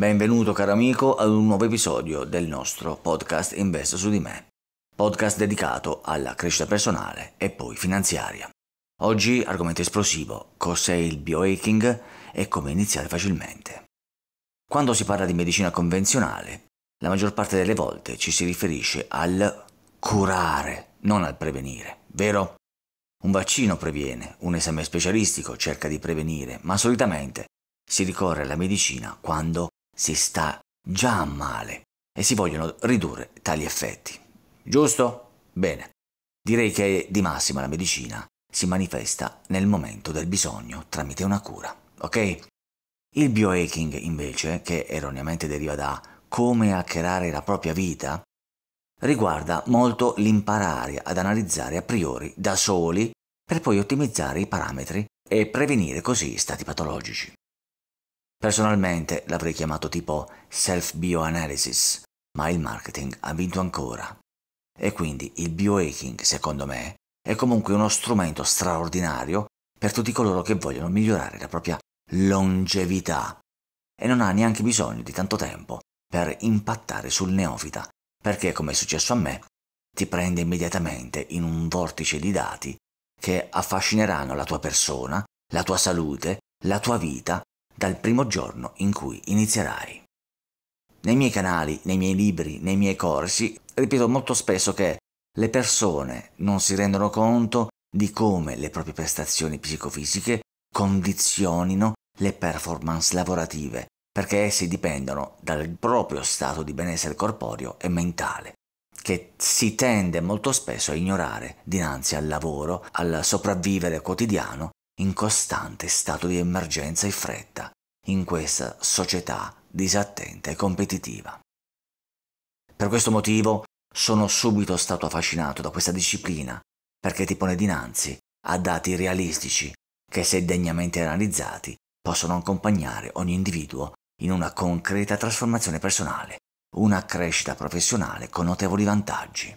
Benvenuto caro amico ad un nuovo episodio del nostro podcast Investa su di me, podcast dedicato alla crescita personale e poi finanziaria. Oggi argomento esplosivo, cos'è il biohacking e come iniziare facilmente. Quando si parla di medicina convenzionale, la maggior parte delle volte ci si riferisce al curare, non al prevenire, vero? Un vaccino previene, un esame specialistico cerca di prevenire, ma solitamente si ricorre alla medicina quando si sta già male e si vogliono ridurre tali effetti. Giusto? Bene. Direi che di massima la medicina si manifesta nel momento del bisogno tramite una cura, ok? Il biohacking invece, che erroneamente deriva da come hackerare la propria vita, riguarda molto l'imparare ad analizzare a priori da soli per poi ottimizzare i parametri e prevenire così stati patologici. Personalmente l'avrei chiamato tipo self-bioanalysis, ma il marketing ha vinto ancora. E quindi il biohacking, secondo me, è comunque uno strumento straordinario per tutti coloro che vogliono migliorare la propria longevità. E non ha neanche bisogno di tanto tempo per impattare sul neofita, perché come è successo a me, ti prende immediatamente in un vortice di dati che affascineranno la tua persona, la tua salute, la tua vita dal primo giorno in cui inizierai. Nei miei canali, nei miei libri, nei miei corsi, ripeto molto spesso che le persone non si rendono conto di come le proprie prestazioni psicofisiche condizionino le performance lavorative, perché esse dipendono dal proprio stato di benessere corporeo e mentale, che si tende molto spesso a ignorare dinanzi al lavoro, al sopravvivere quotidiano in costante stato di emergenza e fretta in questa società disattenta e competitiva. Per questo motivo sono subito stato affascinato da questa disciplina perché ti pone dinanzi a dati realistici che se degnamente analizzati possono accompagnare ogni individuo in una concreta trasformazione personale, una crescita professionale con notevoli vantaggi.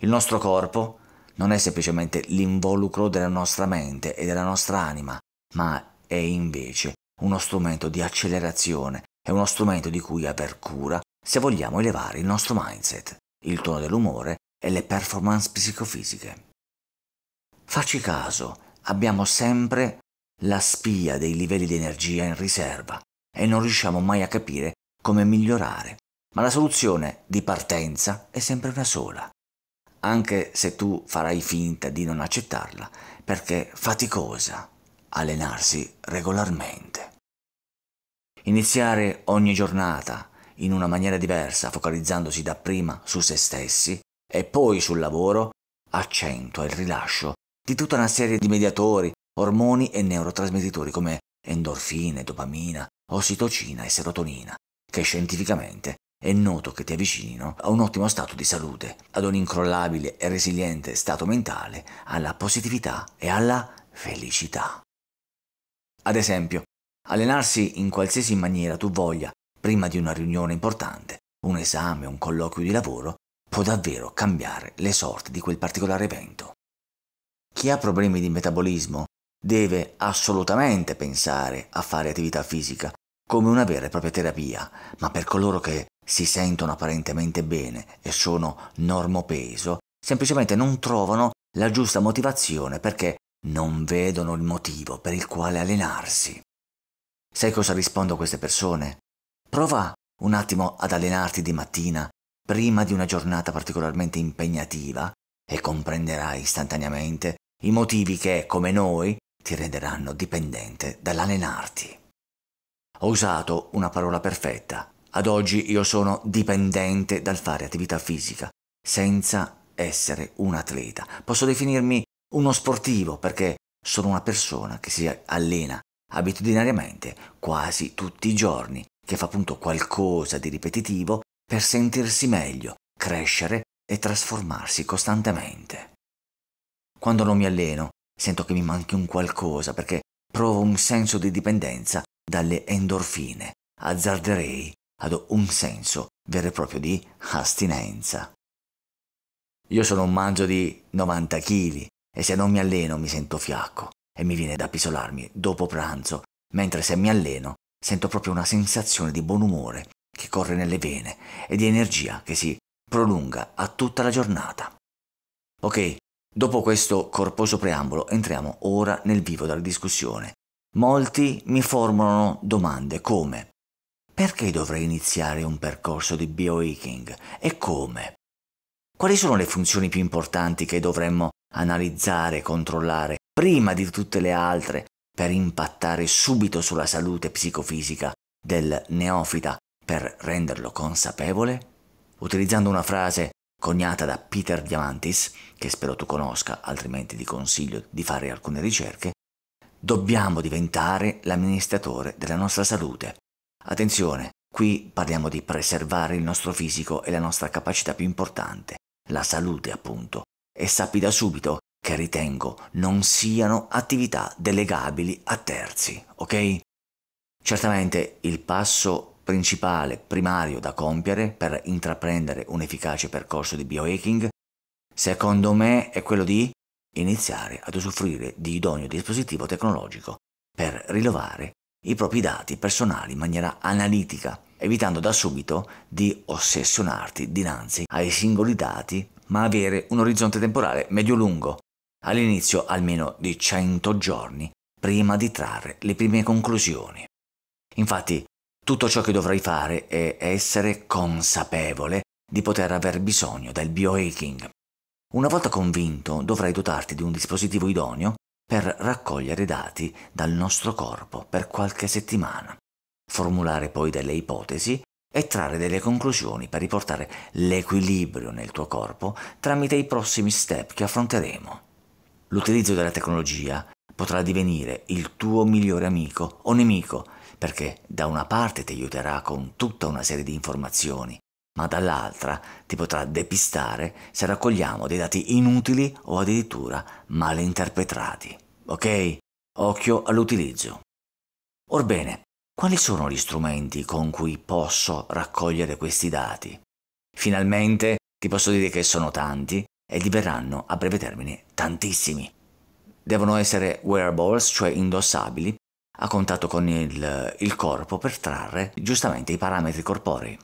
Il nostro corpo non è semplicemente l'involucro della nostra mente e della nostra anima, ma è invece uno strumento di accelerazione, è uno strumento di cui aver cura se vogliamo elevare il nostro mindset, il tono dell'umore e le performance psicofisiche. Facci caso, abbiamo sempre la spia dei livelli di energia in riserva e non riusciamo mai a capire come migliorare, ma la soluzione di partenza è sempre una sola, anche se tu farai finta di non accettarla, perché faticosa allenarsi regolarmente. Iniziare ogni giornata in una maniera diversa, focalizzandosi dapprima su se stessi e poi sul lavoro, accentua il rilascio di tutta una serie di mediatori, ormoni e neurotrasmettitori come endorfine, dopamina, ossitocina e serotonina, che scientificamente è noto che ti avvicinino a un ottimo stato di salute, ad un incrollabile e resiliente stato mentale, alla positività e alla felicità. Ad esempio, allenarsi in qualsiasi maniera tu voglia prima di una riunione importante, un esame, un colloquio di lavoro, può davvero cambiare le sorti di quel particolare evento. Chi ha problemi di metabolismo deve assolutamente pensare a fare attività fisica come una vera e propria terapia, ma per coloro che si sentono apparentemente bene e sono normopeso, semplicemente non trovano la giusta motivazione perché non vedono il motivo per il quale allenarsi. Sai cosa rispondo a queste persone? Prova un attimo ad allenarti di mattina prima di una giornata particolarmente impegnativa e comprenderai istantaneamente i motivi che, come noi, ti renderanno dipendente dall'allenarti. Ho usato una parola perfetta, ad oggi io sono dipendente dal fare attività fisica, senza essere un atleta. Posso definirmi uno sportivo perché sono una persona che si allena abitudinariamente quasi tutti i giorni, che fa appunto qualcosa di ripetitivo per sentirsi meglio, crescere e trasformarsi costantemente. Quando non mi alleno, sento che mi manchi un qualcosa perché provo un senso di dipendenza dalle endorfine. Azzarderei ad un senso vero e proprio di astinenza. Io sono un mangio di 90 kg e se non mi alleno mi sento fiacco e mi viene da pisolarmi dopo pranzo, mentre se mi alleno sento proprio una sensazione di buon umore che corre nelle vene e di energia che si prolunga a tutta la giornata. Ok, dopo questo corposo preambolo entriamo ora nel vivo della discussione. Molti mi formulano domande come perché dovrei iniziare un percorso di biohacking e come? Quali sono le funzioni più importanti che dovremmo analizzare e controllare prima di tutte le altre per impattare subito sulla salute psicofisica del neofita per renderlo consapevole? Utilizzando una frase coniata da Peter Diamantis, che spero tu conosca, altrimenti ti consiglio di fare alcune ricerche, dobbiamo diventare l'amministratore della nostra salute. Attenzione, qui parliamo di preservare il nostro fisico e la nostra capacità più importante, la salute appunto, e sappi da subito che ritengo non siano attività delegabili a terzi, ok? Certamente il passo principale, primario da compiere per intraprendere un efficace percorso di biohacking, secondo me è quello di iniziare ad usufruire di idoneo dispositivo tecnologico per rilevare i propri dati personali in maniera analitica, evitando da subito di ossessionarti dinanzi ai singoli dati, ma avere un orizzonte temporale medio-lungo, all'inizio almeno di 100 giorni prima di trarre le prime conclusioni. Infatti, tutto ciò che dovrai fare è essere consapevole di poter aver bisogno del biohacking. Una volta convinto, dovrai dotarti di un dispositivo idoneo per raccogliere dati dal nostro corpo per qualche settimana, formulare poi delle ipotesi e trarre delle conclusioni per riportare l'equilibrio nel tuo corpo tramite i prossimi step che affronteremo. L'utilizzo della tecnologia potrà divenire il tuo migliore amico o nemico, perché da una parte ti aiuterà con tutta una serie di informazioni ma dall'altra ti potrà depistare se raccogliamo dei dati inutili o addirittura malinterpretati. Ok? Occhio all'utilizzo. Orbene, quali sono gli strumenti con cui posso raccogliere questi dati? Finalmente ti posso dire che sono tanti e diverranno a breve termine tantissimi. Devono essere wearables, cioè indossabili, a contatto con il, il corpo per trarre giustamente i parametri corporei.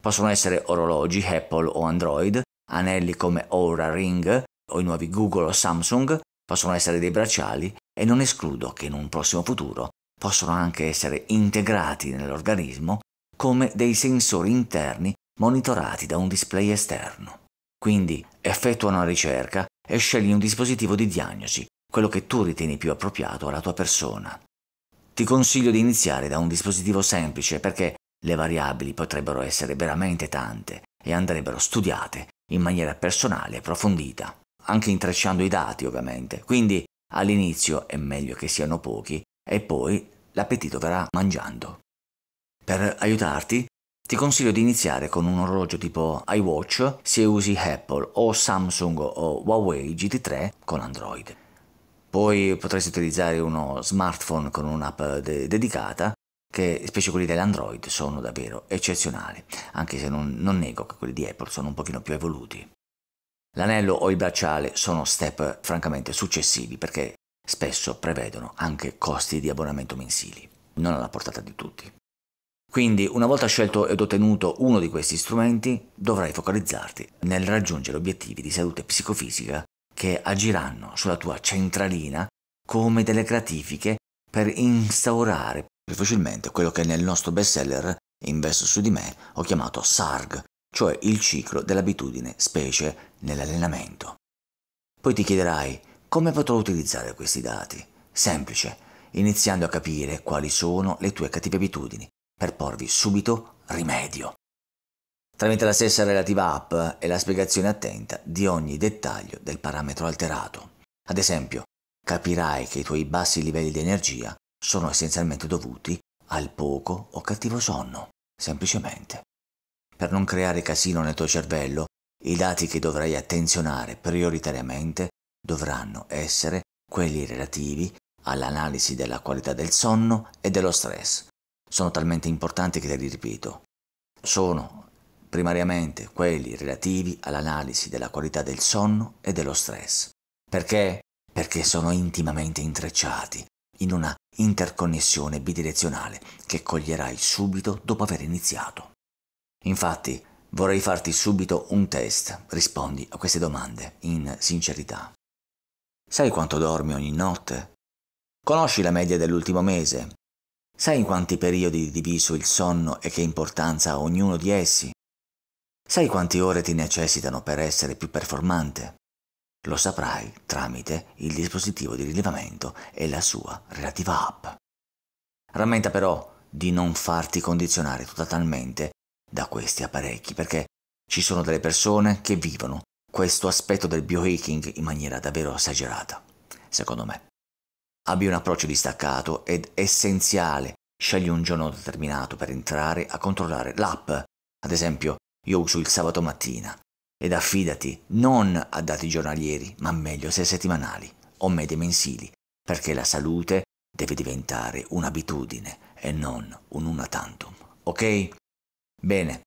Possono essere orologi Apple o Android, anelli come Aura Ring o i nuovi Google o Samsung, possono essere dei bracciali e non escludo che in un prossimo futuro possono anche essere integrati nell'organismo come dei sensori interni monitorati da un display esterno. Quindi effettua una ricerca e scegli un dispositivo di diagnosi, quello che tu ritieni più appropriato alla tua persona. Ti consiglio di iniziare da un dispositivo semplice perché le variabili potrebbero essere veramente tante e andrebbero studiate in maniera personale e approfondita, anche intrecciando i dati ovviamente, quindi all'inizio è meglio che siano pochi e poi l'appetito verrà mangiando. Per aiutarti ti consiglio di iniziare con un orologio tipo iWatch se usi Apple o Samsung o Huawei GT3 con Android. Poi potresti utilizzare uno smartphone con un'app de dedicata che specie quelli dell'Android sono davvero eccezionali, anche se non, non nego che quelli di Apple sono un pochino più evoluti. L'anello o il bracciale sono step francamente successivi perché spesso prevedono anche costi di abbonamento mensili, non alla portata di tutti. Quindi, una volta scelto ed ottenuto uno di questi strumenti, dovrai focalizzarti nel raggiungere obiettivi di salute psicofisica che agiranno sulla tua centralina come delle gratifiche per instaurare più facilmente quello che nel nostro bestseller Investo su di me ho chiamato SARG, cioè il ciclo dell'abitudine, specie nell'allenamento. Poi ti chiederai come potrò utilizzare questi dati? Semplice, iniziando a capire quali sono le tue cattive abitudini per porvi subito rimedio. Tramite la stessa relativa app e la spiegazione attenta di ogni dettaglio del parametro alterato. Ad esempio, capirai che i tuoi bassi livelli di energia sono essenzialmente dovuti al poco o cattivo sonno, semplicemente. Per non creare casino nel tuo cervello, i dati che dovrai attenzionare prioritariamente dovranno essere quelli relativi all'analisi della qualità del sonno e dello stress. Sono talmente importanti che te li ripeto. Sono primariamente quelli relativi all'analisi della qualità del sonno e dello stress. Perché? Perché sono intimamente intrecciati in una interconnessione bidirezionale che coglierai subito dopo aver iniziato. Infatti, vorrei farti subito un test, rispondi a queste domande in sincerità. Sai quanto dormi ogni notte? Conosci la media dell'ultimo mese? Sai in quanti periodi diviso il sonno e che importanza ha ognuno di essi? Sai quante ore ti necessitano per essere più performante? Lo saprai tramite il dispositivo di rilevamento e la sua relativa app. Rammenta però di non farti condizionare totalmente da questi apparecchi perché ci sono delle persone che vivono questo aspetto del biohacking in maniera davvero esagerata, secondo me. Abbi un approccio distaccato ed essenziale, scegli un giorno determinato per entrare a controllare l'app. Ad esempio, io uso il sabato mattina ed affidati non a dati giornalieri, ma meglio se settimanali o medie mensili, perché la salute deve diventare un'abitudine e non un una tantum. Ok? Bene,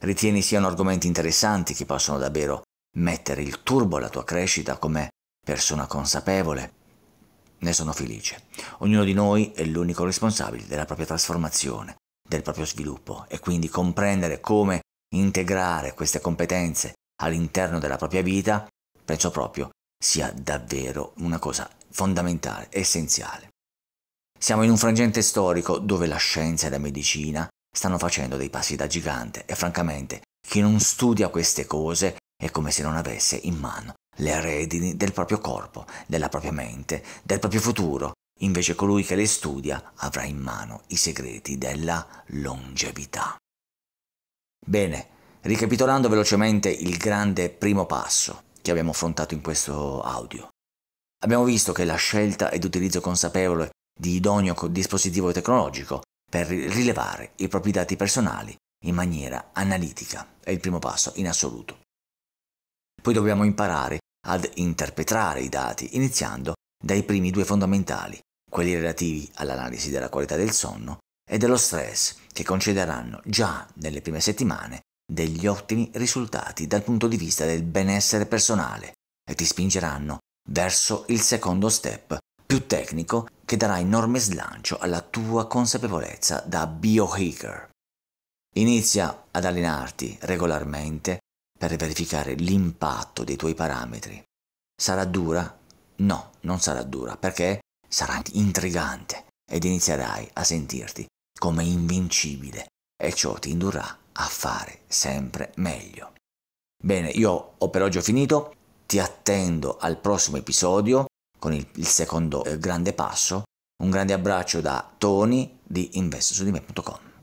ritieni siano argomenti interessanti che possono davvero mettere il turbo alla tua crescita come persona consapevole? Ne sono felice. Ognuno di noi è l'unico responsabile della propria trasformazione, del proprio sviluppo e quindi comprendere come integrare queste competenze all'interno della propria vita, penso proprio sia davvero una cosa fondamentale, essenziale. Siamo in un frangente storico dove la scienza e la medicina stanno facendo dei passi da gigante e francamente chi non studia queste cose è come se non avesse in mano le redini del proprio corpo, della propria mente, del proprio futuro. Invece colui che le studia avrà in mano i segreti della longevità. Bene, Ricapitolando velocemente il grande primo passo che abbiamo affrontato in questo audio. Abbiamo visto che la scelta ed utilizzo consapevole di idoneo dispositivo tecnologico per rilevare i propri dati personali in maniera analitica è il primo passo in assoluto. Poi dobbiamo imparare ad interpretare i dati iniziando dai primi due fondamentali, quelli relativi all'analisi della qualità del sonno e dello stress che concederanno già nelle prime settimane degli ottimi risultati dal punto di vista del benessere personale e ti spingeranno verso il secondo step più tecnico che darà enorme slancio alla tua consapevolezza da biohacker. Inizia ad allenarti regolarmente per verificare l'impatto dei tuoi parametri. Sarà dura? No, non sarà dura perché sarà intrigante ed inizierai a sentirti come invincibile e ciò ti indurrà a fare sempre meglio. Bene, io ho per oggi ho finito, ti attendo al prossimo episodio con il, il secondo eh, grande passo. Un grande abbraccio da Tony di investsudime.com.